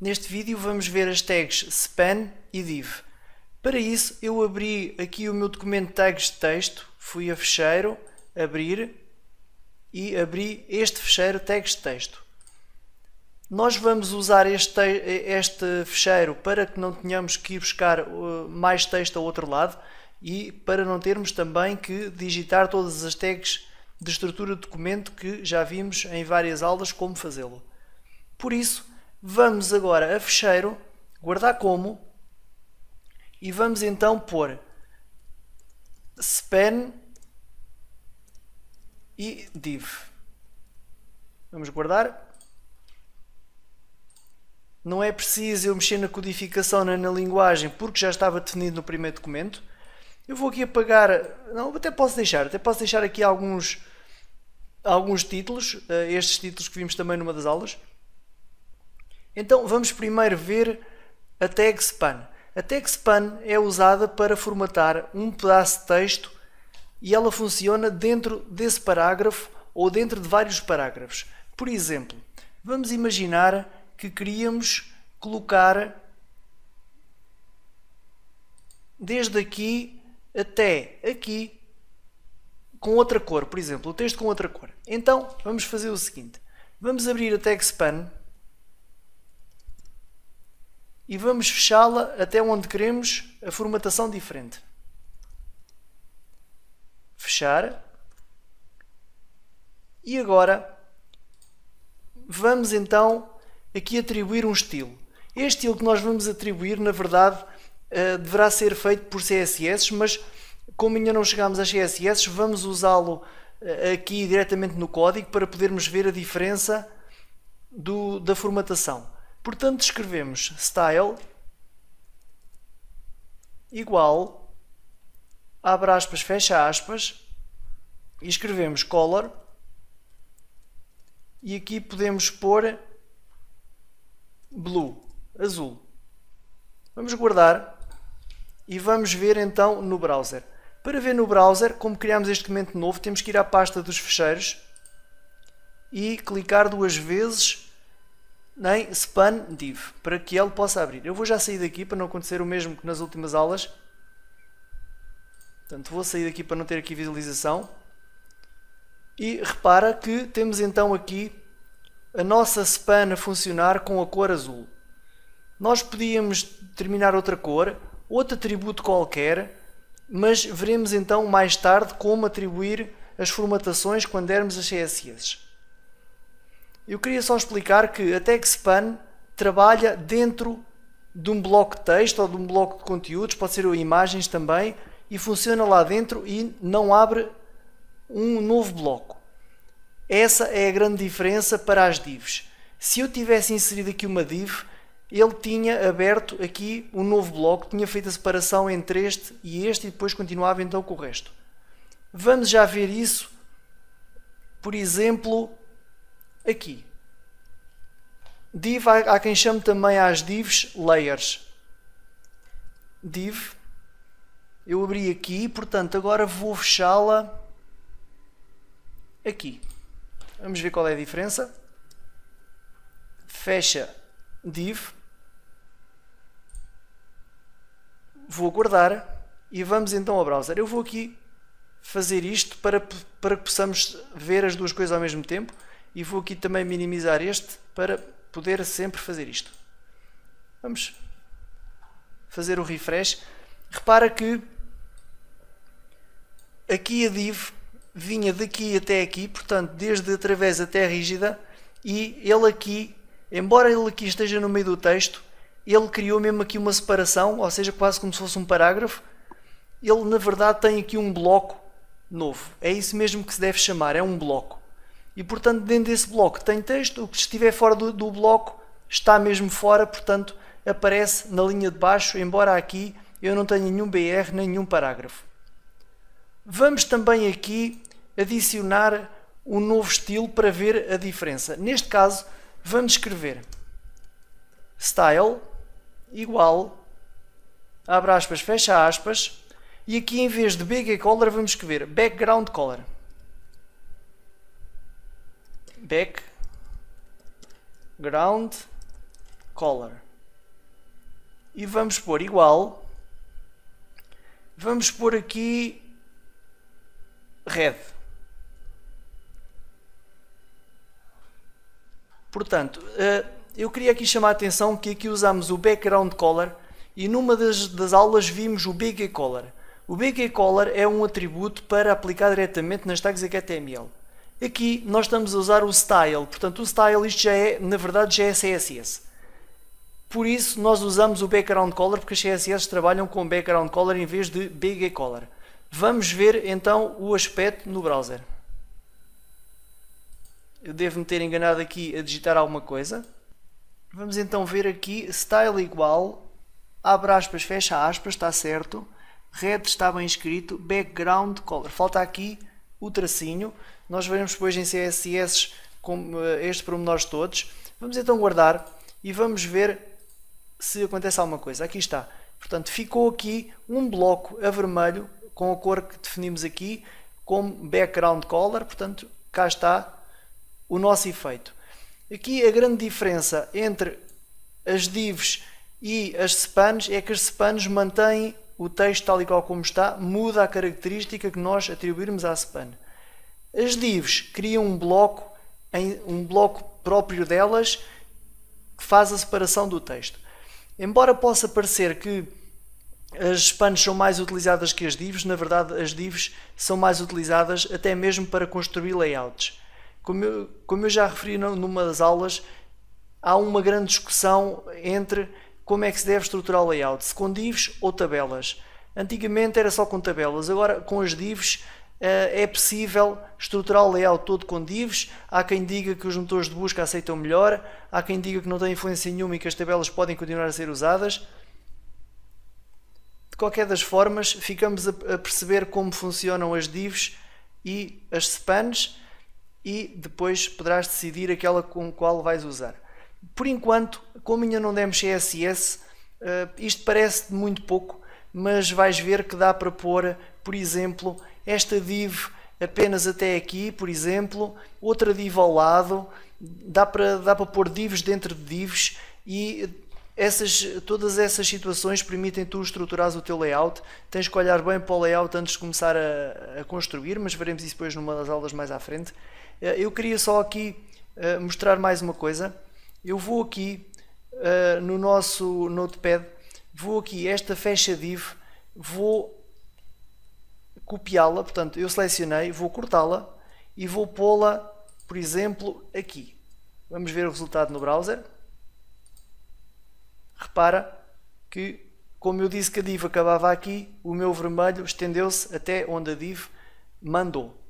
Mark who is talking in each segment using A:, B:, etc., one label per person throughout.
A: Neste vídeo vamos ver as tags span e div. Para isso eu abri aqui o meu documento tags de texto, fui a fecheiro, abrir e abri este fecheiro tags de texto. Nós vamos usar este, este fecheiro para que não tenhamos que ir buscar uh, mais texto ao outro lado e para não termos também que digitar todas as tags de estrutura de documento que já vimos em várias aulas como fazê-lo. Por isso, Vamos agora a fecheiro, guardar como, e vamos então pôr span e div. Vamos guardar. Não é preciso eu mexer na codificação nem na linguagem porque já estava definido no primeiro documento. Eu vou aqui apagar, não, até posso deixar, até posso deixar aqui alguns, alguns títulos, eh, estes títulos que vimos também numa das aulas. Então vamos primeiro ver a tag span. A tag span é usada para formatar um pedaço de texto e ela funciona dentro desse parágrafo ou dentro de vários parágrafos. Por exemplo, vamos imaginar que queríamos colocar desde aqui até aqui com outra cor, por exemplo, o texto com outra cor. Então, vamos fazer o seguinte. Vamos abrir a tag span e vamos fechá-la até onde queremos a formatação diferente. Fechar. E agora vamos então aqui atribuir um estilo. Este estilo que nós vamos atribuir, na verdade, eh, deverá ser feito por CSS, mas como ainda não chegámos a CSS, vamos usá-lo eh, aqui diretamente no código para podermos ver a diferença do, da formatação. Portanto, escrevemos style igual, abre aspas, fecha aspas, e escrevemos color, e aqui podemos pôr blue, azul. Vamos guardar e vamos ver então no browser. Para ver no browser, como criamos este documento novo, temos que ir à pasta dos fecheiros e clicar duas vezes nem span div, para que ele possa abrir. Eu vou já sair daqui para não acontecer o mesmo que nas últimas aulas. Portanto, vou sair daqui para não ter aqui visualização. E repara que temos então aqui a nossa span a funcionar com a cor azul. Nós podíamos determinar outra cor, outro atributo qualquer, mas veremos então mais tarde como atribuir as formatações quando dermos as CSS. Eu queria só explicar que a TagSpan trabalha dentro de um bloco de texto ou de um bloco de conteúdos, pode ser imagens também, e funciona lá dentro e não abre um novo bloco. Essa é a grande diferença para as divs. Se eu tivesse inserido aqui uma div, ele tinha aberto aqui um novo bloco, tinha feito a separação entre este e este e depois continuava então com o resto. Vamos já ver isso, por exemplo, aqui. Div, há, quem chame também às divs layers. Div, eu abri aqui, portanto agora vou fechá-la aqui. Vamos ver qual é a diferença. Fecha div. Vou guardar e vamos então ao browser. Eu vou aqui fazer isto para, para que possamos ver as duas coisas ao mesmo tempo e vou aqui também minimizar este para poder sempre fazer isto. Vamos fazer o refresh. Repara que aqui a div vinha daqui até aqui, portanto, desde através até a rígida, e ele aqui, embora ele aqui esteja no meio do texto, ele criou mesmo aqui uma separação, ou seja, quase como se fosse um parágrafo. Ele, na verdade, tem aqui um bloco novo. É isso mesmo que se deve chamar, é um bloco. E, portanto, dentro desse bloco tem texto, o que estiver fora do, do bloco está mesmo fora, portanto, aparece na linha de baixo, embora aqui eu não tenha nenhum BR, nenhum parágrafo. Vamos também aqui adicionar um novo estilo para ver a diferença. Neste caso, vamos escrever style igual, abre aspas, fecha aspas, e aqui em vez de bg color vamos escrever background color background color. E vamos pôr igual. Vamos pôr aqui red. Portanto, eh, eu queria aqui chamar a atenção que aqui usamos o background color e numa das, das aulas vimos o BG color. O BG color é um atributo para aplicar diretamente nas tags HTML. Aqui nós estamos a usar o style, portanto o style isto já é, na verdade já é CSS. Por isso nós usamos o background color, porque as CSS trabalham com background color em vez de bg color. Vamos ver então o aspecto no browser. Eu devo me ter enganado aqui a digitar alguma coisa. Vamos então ver aqui style igual, abre aspas, fecha aspas, está certo. Red está bem escrito, background color. Falta aqui o tracinho. Nós veremos depois em CSS com eh, estes pormenores todos. Vamos então guardar e vamos ver se acontece alguma coisa. Aqui está. Portanto, ficou aqui um bloco a vermelho com a cor que definimos aqui como background color. Portanto, cá está o nosso efeito. Aqui a grande diferença entre as divs e as spans é que as spans mantêm o texto tal e qual como está muda a característica que nós atribuirmos à span. As divs criam um bloco, um bloco próprio delas que faz a separação do texto. Embora possa parecer que as spans são mais utilizadas que as divs, na verdade as divs são mais utilizadas até mesmo para construir layouts. Como eu, como eu já referi numa das aulas, há uma grande discussão entre como é que se deve estruturar o layout, se com divs ou tabelas. Antigamente era só com tabelas, agora com as divs eh, é possível estruturar o layout todo com divs. Há quem diga que os motores de busca aceitam melhor, há quem diga que não tem influência nenhuma e que as tabelas podem continuar a ser usadas. De qualquer das formas, ficamos a perceber como funcionam as divs e as spans e depois poderás decidir aquela com qual vais usar. Por enquanto, como ainda não demos CSS, eh, isto parece muito pouco, mas vais ver que dá para pôr, por exemplo, esta div apenas até aqui, por exemplo, outra div ao lado, dá para, dá para pôr divs dentro de divs e essas, todas essas situações permitem tu estruturar o teu layout. Tens que olhar bem para o layout antes de começar a, a, construir, mas veremos isso depois numa das aulas mais à frente. Eh, eu queria só aqui eh, mostrar mais uma coisa. Eu vou aqui uh, no nosso notepad, vou aqui esta fecha div, vou copiá-la, portanto eu selecionei, vou cortá-la e vou pô-la, por exemplo, aqui. Vamos ver o resultado no browser. Repara que, como eu disse que a div acabava aqui, o meu vermelho estendeu-se até onde a div mandou.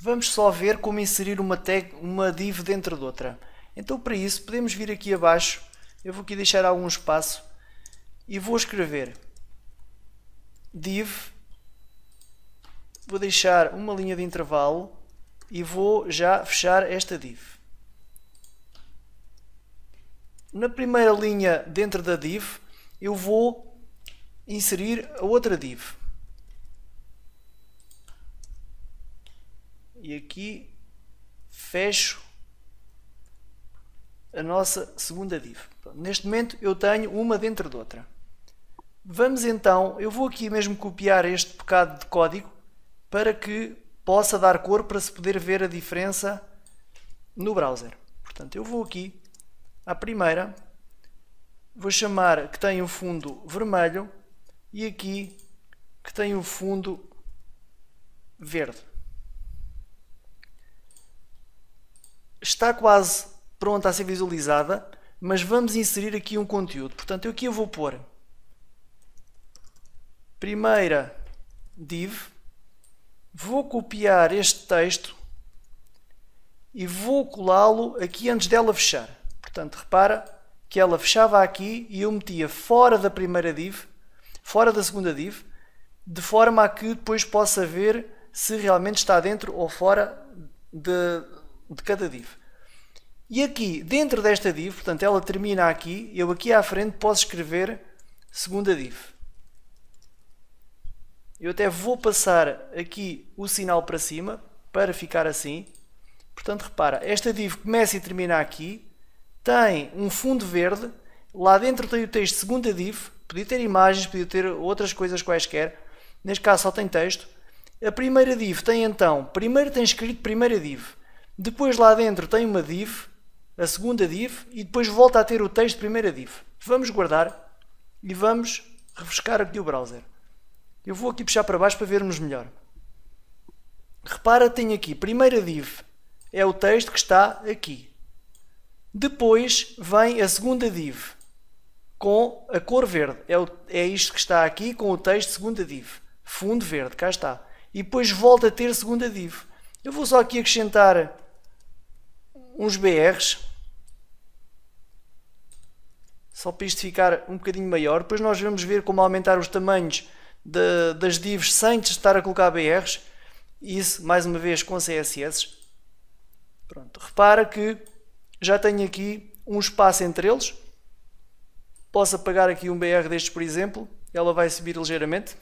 A: Vamos só ver como inserir uma tag, uma div dentro de outra. Então para isso podemos vir aqui abaixo, eu vou aqui deixar algum espaço e vou escrever div, vou deixar uma linha de intervalo e vou já fechar esta div. Na primeira linha dentro da div eu vou inserir a outra div. e aqui fecho a nossa segunda div. Neste momento eu tenho uma dentro de outra. Vamos então, eu vou aqui mesmo copiar este bocado de código para que possa dar cor para se poder ver a diferença no browser. Portanto, eu vou aqui à primeira, vou chamar que tem um fundo vermelho e aqui que tem um fundo verde. está quase pronta a ser visualizada, mas vamos inserir aqui um conteúdo. Portanto, eu aqui eu vou pôr primeira div, vou copiar este texto e vou colá-lo aqui antes dela fechar. Portanto, repara que ela fechava aqui e eu metia fora da primeira div, fora da segunda div, de forma a que depois possa ver se realmente está dentro ou fora de, de cada div. E aqui, dentro desta div, portanto, ela termina aqui, eu aqui à frente posso escrever segunda div. Eu até vou passar aqui o sinal para cima, para ficar assim. Portanto, repara, esta div começa e termina aqui, tem um fundo verde, lá dentro tem o texto segunda div, podia ter imagens, podia ter outras coisas quaisquer, neste caso só tem texto. A primeira div tem então, primeiro tem escrito primeira div, depois lá dentro tem uma div, a segunda div, e depois volta a ter o texto primeira div. Vamos guardar e vamos refrescar aqui o browser. Eu vou aqui puxar para baixo para vermos melhor. Repara, tem aqui, primeira div é o texto que está aqui. Depois vem a segunda div com a cor verde. É, o, é isto que está aqui com o texto segunda div. Fundo verde, cá está. E depois volta a ter segunda div. Eu vou só aqui acrescentar uns BRs, só para isto ficar um bocadinho maior. Depois nós vamos ver como aumentar os tamanhos de, das divs sem estar a colocar BRs. Isso, mais uma vez, com CSS. Pronto, repara que já tenho aqui um espaço entre eles. Posso apagar aqui um BR destes, por exemplo. Ela vai subir ligeiramente.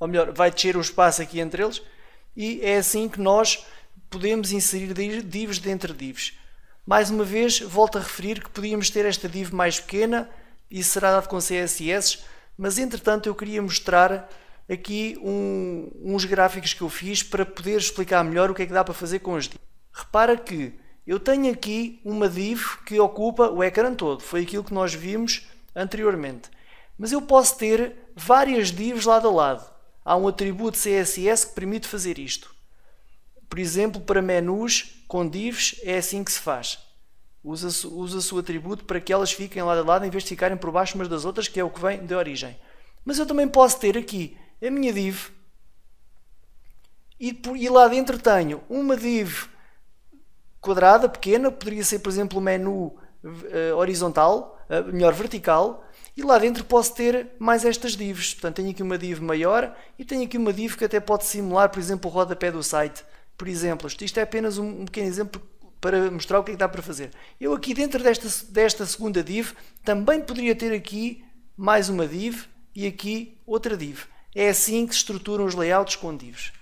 A: Ou melhor, vai descer o espaço aqui entre eles. E é assim que nós podemos inserir divs dentro de divs. Mais uma vez, volto a referir que podíamos ter esta div mais pequena, isso será dado com CSS, mas entretanto eu queria mostrar aqui um, uns gráficos que eu fiz para poder explicar melhor o que é que dá para fazer com as divs. Repara que eu tenho aqui uma div que ocupa o ecrã todo, foi aquilo que nós vimos anteriormente. Mas eu posso ter várias divs lado a lado. Há um atributo CSS que permite fazer isto. Por exemplo, para menus com divs é assim que se faz. Usa-se usa o atributo para que elas fiquem lado a lado em vez de ficarem por baixo umas das outras, que é o que vem de origem. Mas eu também posso ter aqui a minha div e, por, e lá dentro tenho uma div quadrada, pequena, poderia ser, por exemplo, o menu uh, horizontal, uh, melhor, vertical, e lá dentro posso ter mais estas divs. Portanto, tenho aqui uma div maior e tenho aqui uma div que até pode simular, por exemplo, o rodapé do site por exemplo, isto é apenas um, pequeno exemplo para mostrar o que é que dá para fazer. Eu aqui dentro desta, desta segunda div também poderia ter aqui mais uma div e aqui outra div. É assim que se estruturam os layouts com divs.